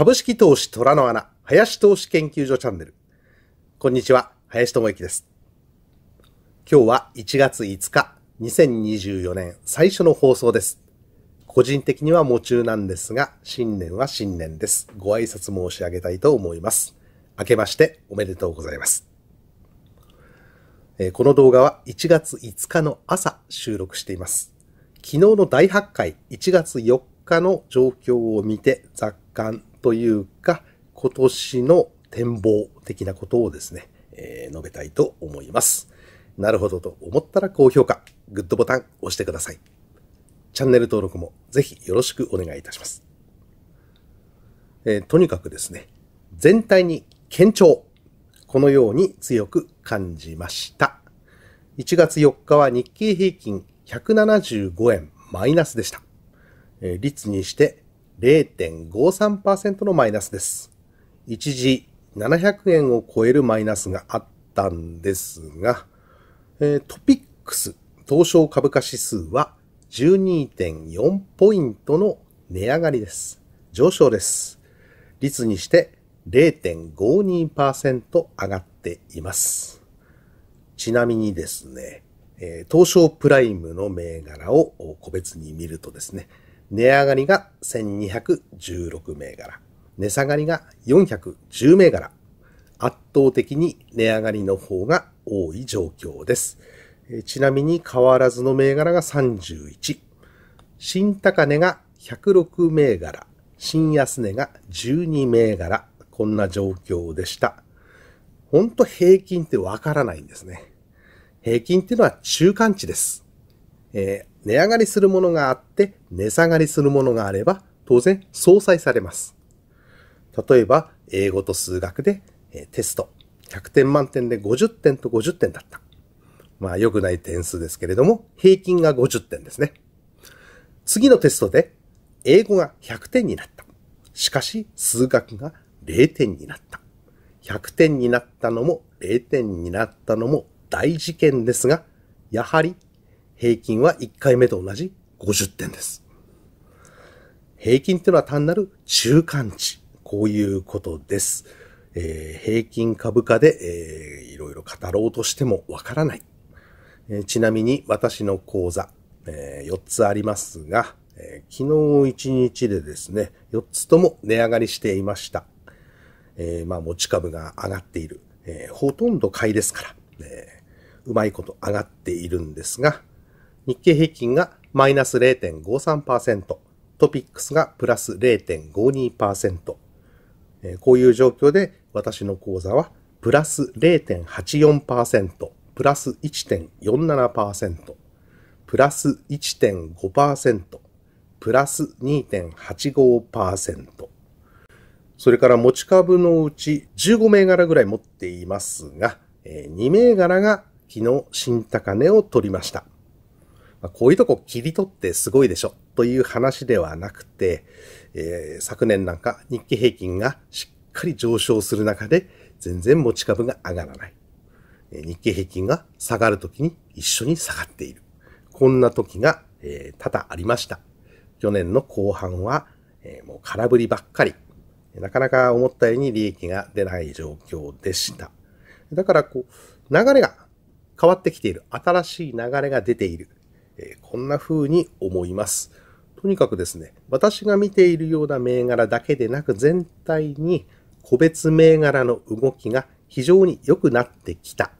株式投資虎の穴、林投資研究所チャンネル。こんにちは、林智之です。今日は1月5日、2024年最初の放送です。個人的には夢中なんですが、新年は新年です。ご挨拶申し上げたいと思います。明けましておめでとうございます。この動画は1月5日の朝収録しています。昨日の大発会1月4日の状況を見て、雑感というか、今年の展望的なことをですね、えー、述べたいと思います。なるほどと思ったら高評価、グッドボタン押してください。チャンネル登録もぜひよろしくお願いいたします。えー、とにかくですね、全体に堅調。このように強く感じました。1月4日は日経平均175円マイナスでした。えー、率にして0.53%のマイナスです。一時700円を超えるマイナスがあったんですが、えー、トピックス東証株価指数は12.4ポイントの値上がりです。上昇です。率にして0.52%上がっています。ちなみにですね、東証プライムの銘柄を個別に見るとですね、値上がりが1216銘柄、値下がりが410銘柄、圧倒的に値上がりの方が多い状況です。ちなみに変わらずの銘柄が31、新高値が106銘柄、新安値が12銘柄、こんな状況でした。ほんと平均ってわからないんですね。平均っていうのは中間値です。えー、値上がりするものがあって、値下がりするものがあれば、当然相殺されます。例えば、英語と数学で、えテスト、100点満点で50点と50点だった。まあ、良くない点数ですけれども、平均が50点ですね。次のテストで、英語が100点になった。しかし、数学が0点になった。100点になったのも0点になったのも大事件ですが、やはり平均は1回目と同じ50点です。平均っていうのは単なる中間値。こういうことです。えー、平均株価で、えー、いろいろ語ろうとしてもわからない、えー、ちなみに私の講座、えー、4つありますが、えー、昨日1日でですね、4つとも値上がりしていました。えー、まあ持ち株が上がっている。えー、ほとんど買いですから、えー、うまいこと上がっているんですが、日経平均がマイナス0.53%、トピックスがプラス0.52%。えー、こういう状況で私の口座はプラス0.84%、プラス1.47%、プラス1.5%、プラス2.85%。それから持ち株のうち15銘柄ぐらい持っていますが、2銘柄が昨日新高値を取りました。まあ、こういうとこ切り取ってすごいでしょという話ではなくて、えー、昨年なんか日経平均がしっかり上昇する中で全然持ち株が上がらない。日経平均が下がるときに一緒に下がっている。こんな時が、えー、多々ありました。去年の後半は、えー、もう空振りばっかり。なかなか思ったように利益が出ない状況でした。だからこう、流れが変わってきている。新しい流れが出ている。えこんな風に思います。とにかくですね、私が見ているような銘柄だけでなく全体に個別銘柄の動きが非常に良くなってきた。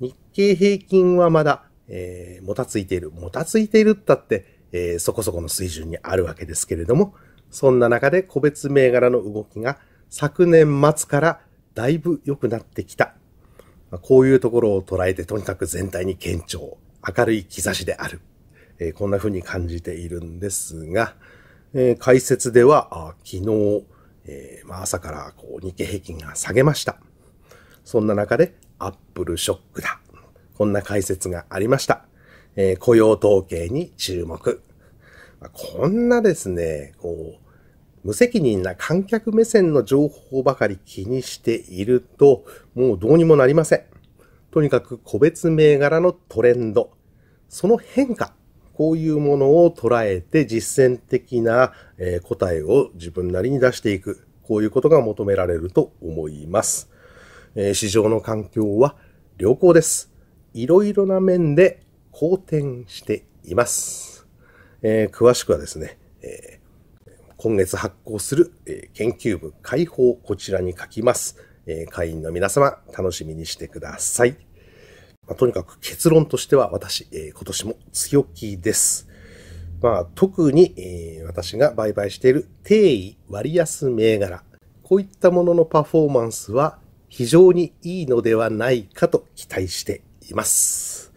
日経平均はまだ、えー、もたついている。もたついているったって、えー、そこそこの水準にあるわけですけれども、そんな中で個別銘柄の動きが昨年末からだいぶ良くなってきた。まあ、こういうところを捉えてとにかく全体に堅調、明るい兆しである。えこんな風に感じているんですが、え解説では、昨日、えま朝からこう日経平均が下げました。そんな中で、アップルショックだ。こんな解説がありました。え雇用統計に注目。こんなですね、こう、無責任な観客目線の情報ばかり気にしていると、もうどうにもなりません。とにかく個別銘柄のトレンド、その変化、こういうものを捉えて実践的な答えを自分なりに出していく。こういうことが求められると思います。市場の環境は良好です。いろいろな面で好転しています。え詳しくはですね、え今月発行する、え研究部解放、こちらに書きます。え会員の皆様、楽しみにしてください。まあ、とにかく結論としては私、えー、今年も強気です。まあ、特に、えー、私が売買している定位割安銘柄、こういったもののパフォーマンスは非常にいいのではないかと期待しています。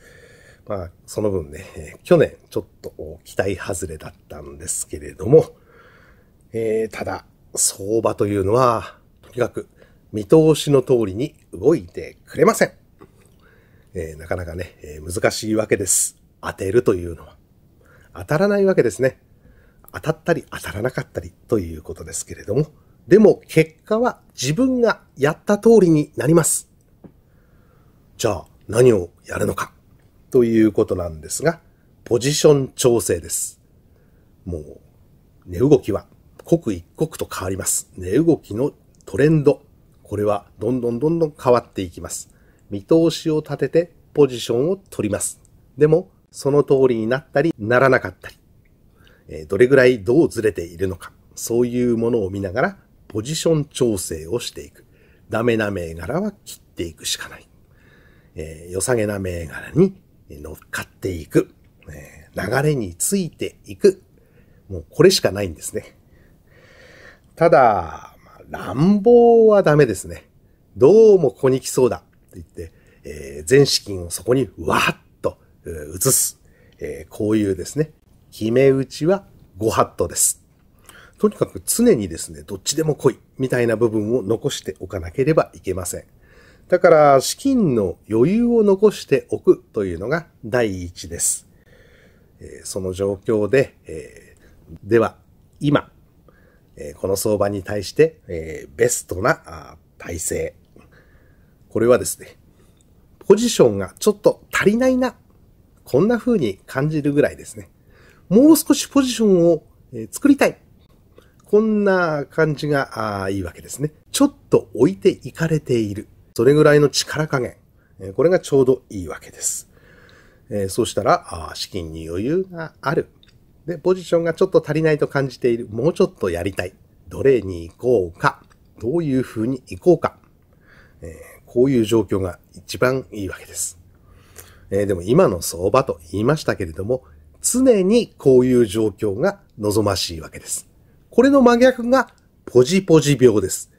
まあ、その分ね、去年ちょっと期待外れだったんですけれども、えー、ただ、相場というのは、とにかく見通しの通りに動いてくれません。えー、なかなかね、えー、難しいわけです。当てるというのは。当たらないわけですね。当たったり当たらなかったりということですけれども。でも結果は自分がやった通りになります。じゃあ何をやるのかということなんですが、ポジション調整です。もう、値動きは刻一刻と変わります。値動きのトレンド。これはどんどんどんどん変わっていきます。見通しを立ててポジションを取ります。でも、その通りになったり、ならなかったり、えどれぐらいどうずれているのか、そういうものを見ながら、ポジション調整をしていく。ダメな銘柄は切っていくしかない。えー、良さげな銘柄に乗っかっていく。えー、流れについていく。もうこれしかないんですね。ただ、ま乱暴はダメですね。どうもここに来そうだ。って言って、えー、全資金をそこにわーっと移す。えー、こういうですね、決め打ちはごットです。とにかく常にですね、どっちでも来い、みたいな部分を残しておかなければいけません。だから、資金の余裕を残しておくというのが第一です。えー、その状況で、えー、では、今、えー、この相場に対して、えベストな体制、これはですね、ポジションがちょっと足りないな、こんな風に感じるぐらいですね。もう少しポジションを作りたい。こんな感じがいいわけですね。ちょっと置いていかれている。それぐらいの力加減。これがちょうどいいわけです。そうしたら、資金に余裕がある。で、ポジションがちょっと足りないと感じている。もうちょっとやりたい。どれに行こうか。どういう風に行こうか。えこういう状況が一番いいわけです。えー、でも今の相場と言いましたけれども、常にこういう状況が望ましいわけです。これの真逆がポジポジ病です。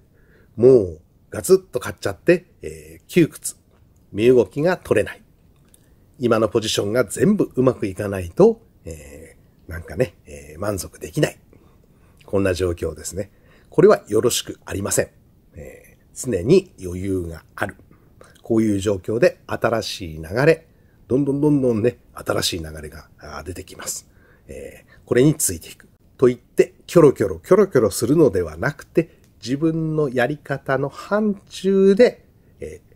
もうガツッと買っちゃって、えー、窮屈。身動きが取れない。今のポジションが全部うまくいかないと、えー、なんかね、えー、満足できない。こんな状況ですね。これはよろしくありません。えー常に余裕がある。こういう状況で新しい流れ、どんどんどんどんね、新しい流れが出てきます。えー、これについていく。と言って、キョロキョロキョロキョロするのではなくて、自分のやり方の範疇で、えー、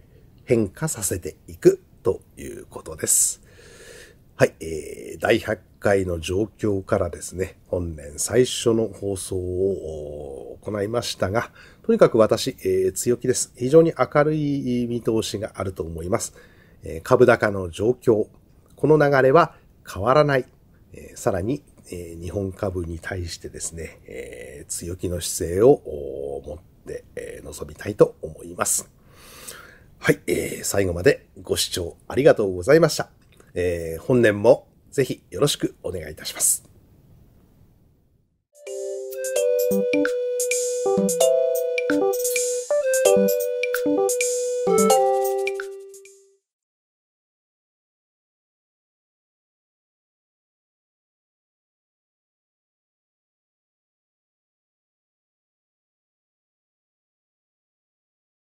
変化させていくということです。はい、えー、第100回の状況からですね、本年最初の放送を行いましたが、とにかく私、えー、強気です。非常に明るい見通しがあると思います。えー、株高の状況、この流れは変わらない。えー、さらに、えー、日本株に対してですね、えー、強気の姿勢を持って、えー、臨みたいと思います。はい、えー、最後までご視聴ありがとうございました。えー、本年もぜひよろしくお願いいたします。